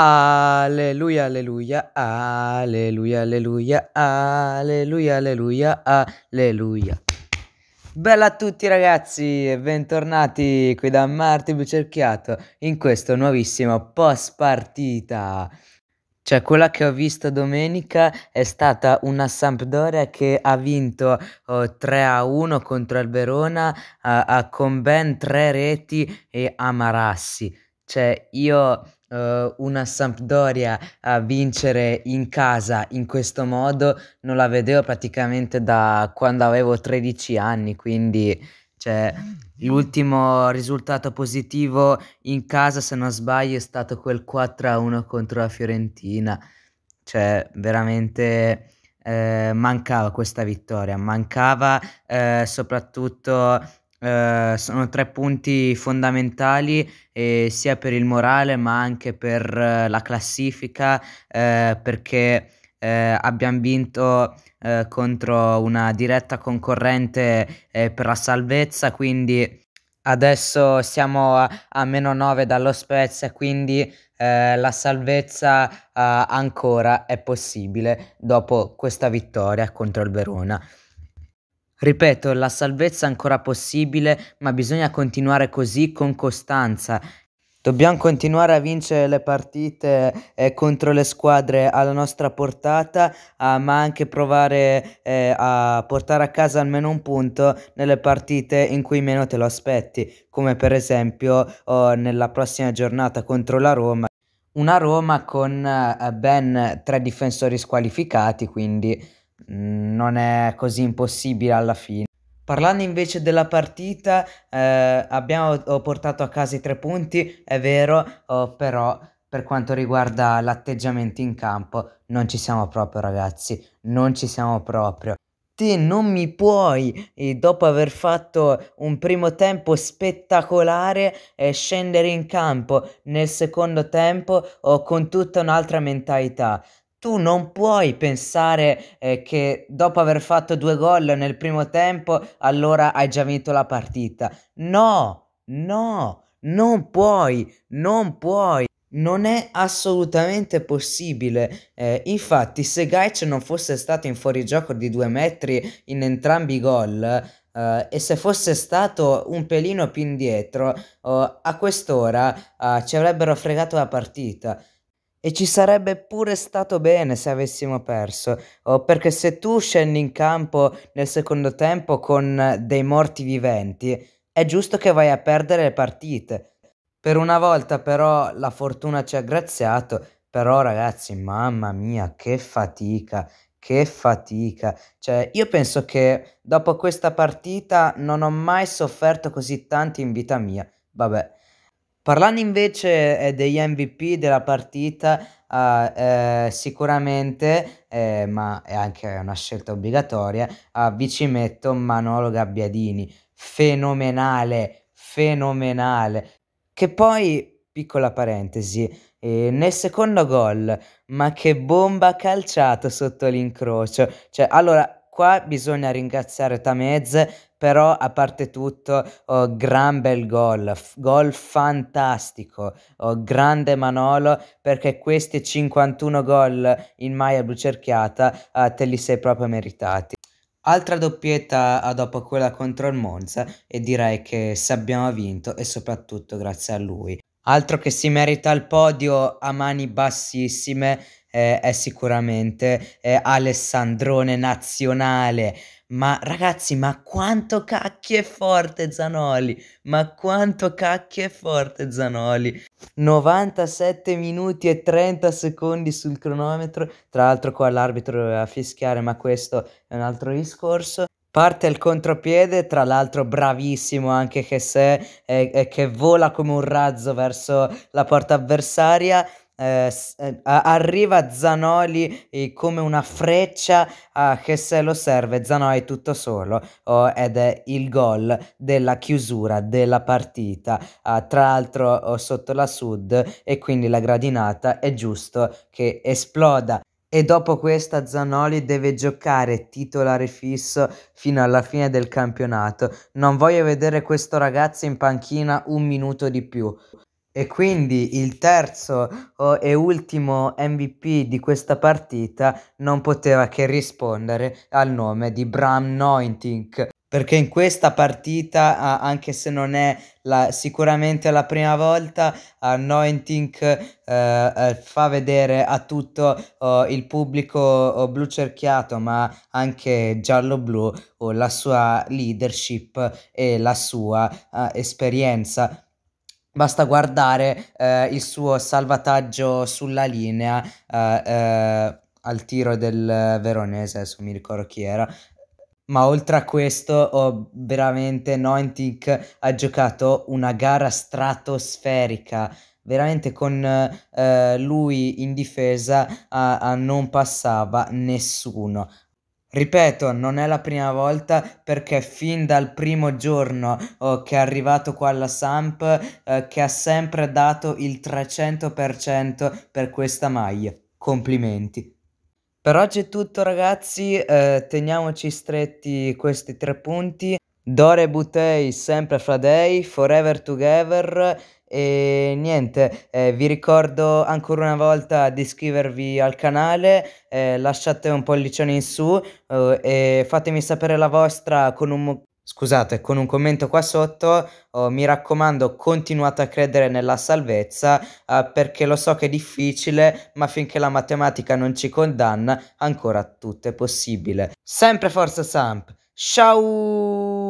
Alleluia, alleluia, alleluia, alleluia, alleluia, alleluia, alleluia. Bella a tutti ragazzi e bentornati qui da Marti Bucerchiato in questo nuovissimo post partita. Cioè, quella che ho visto domenica è stata una Sampdoria che ha vinto oh, 3 a 1 contro il Verona a, eh, a, eh, con ben tre reti e Amarassi. Cioè, io uh, una Sampdoria a vincere in casa in questo modo non la vedevo praticamente da quando avevo 13 anni, quindi cioè, ah, l'ultimo risultato positivo in casa, se non sbaglio, è stato quel 4-1 contro la Fiorentina. Cioè, veramente eh, mancava questa vittoria, mancava eh, soprattutto eh, sono tre punti fondamentali eh, sia per il morale ma anche per eh, la classifica eh, perché eh, abbiamo vinto contro una diretta concorrente per la salvezza quindi adesso siamo a, a meno 9 dallo Spezia quindi la salvezza ancora è possibile dopo questa vittoria contro il Verona. Ripeto, la salvezza è ancora possibile, ma bisogna continuare così con costanza. Dobbiamo continuare a vincere le partite eh, contro le squadre alla nostra portata, ah, ma anche provare eh, a portare a casa almeno un punto nelle partite in cui meno te lo aspetti, come per esempio oh, nella prossima giornata contro la Roma. Una Roma con eh, ben tre difensori squalificati, quindi non è così impossibile alla fine. Parlando invece della partita, eh, abbiamo portato a casa i tre punti, è vero, oh, però per quanto riguarda l'atteggiamento in campo non ci siamo proprio ragazzi, non ci siamo proprio. Te non mi puoi, dopo aver fatto un primo tempo spettacolare, eh, scendere in campo nel secondo tempo oh, con tutta un'altra mentalità tu non puoi pensare eh, che dopo aver fatto due gol nel primo tempo allora hai già vinto la partita. No, no, non puoi, non puoi. Non è assolutamente possibile. Eh, infatti, se Gaich non fosse stato in fuorigioco di due metri in entrambi i gol, Uh, e se fosse stato un pelino più indietro, uh, a quest'ora uh, ci avrebbero fregato la partita. E ci sarebbe pure stato bene se avessimo perso, oh, perché se tu scendi in campo nel secondo tempo con dei morti viventi, è giusto che vai a perdere le partite. Per una volta però la fortuna ci ha graziato, però ragazzi, mamma mia, che fatica, che fatica. Cioè, io penso che dopo questa partita non ho mai sofferto così tanto in vita mia. Vabbè. Parlando invece eh, degli MVP della partita, ah, eh, sicuramente, eh, ma è anche una scelta obbligatoria, ah, vi ci metto Manolo Gabbiadini, fenomenale, fenomenale, che poi, piccola parentesi, e eh, nel secondo gol, ma che bomba calciato sotto l'incrocio. Cioè, allora, Qua bisogna ringraziare Tamez, però a parte tutto, oh, gran bel gol, gol fantastico, oh, grande Manolo, perché questi 51 gol in maglia blu cerchiata eh, te li sei proprio meritati. Altra doppietta eh, dopo quella contro il Monza e direi che se abbiamo vinto e soprattutto grazie a lui altro che si merita il podio a mani bassissime eh, è sicuramente eh, Alessandrone nazionale. Ma ragazzi, ma quanto cacchio è forte Zanoli! Ma quanto cacchio è forte Zanoli! 97 minuti e 30 secondi sul cronometro. Tra l'altro qua l'arbitro doveva fischiare, ma questo è un altro discorso. Parte il contropiede, tra l'altro bravissimo anche che se eh, che vola come un razzo verso la porta avversaria. Eh, eh arriva Zanoli eh, come una freccia a che se lo serve Zanoli tutto solo oh, ed è il gol della chiusura della partita ah, tra l'altro oh, sotto la sud e quindi la gradinata è giusto che esploda e dopo questa Zanoli deve giocare titolare fisso fino alla fine del campionato. Non voglio vedere questo ragazzo in panchina un minuto di più. E quindi il terzo e ultimo MVP di questa partita non poteva che rispondere al nome di Bram Nointink perché in questa partita, anche se non è la, sicuramente la prima volta, Anointing eh, eh, fa vedere a tutto oh, il pubblico oh, blu cerchiato, ma anche giallo-blu, oh, la sua leadership e la sua eh, esperienza. Basta guardare eh, il suo salvataggio sulla linea eh, eh, al tiro del veronese, adesso mi ricordo chi era, ma oltre a questo, oh, veramente Nointic ha giocato una gara stratosferica, veramente con eh, lui in difesa a, a non passava nessuno. Ripeto, non è la prima volta perché fin dal primo giorno oh, che è arrivato qua alla Samp eh, che ha sempre dato il 300% per questa maglia. Complimenti. Per oggi è tutto ragazzi, eh, teniamoci stretti questi tre punti. Dore Butei, sempre Fladei, Forever Together e niente, eh, vi ricordo ancora una volta di iscrivervi al canale, eh, lasciate un pollicione in su eh, e fatemi sapere la vostra con un Scusate, con un commento qua sotto, oh, mi raccomando continuate a credere nella salvezza eh, perché lo so che è difficile, ma finché la matematica non ci condanna, ancora tutto è possibile. Sempre forza Samp, ciao!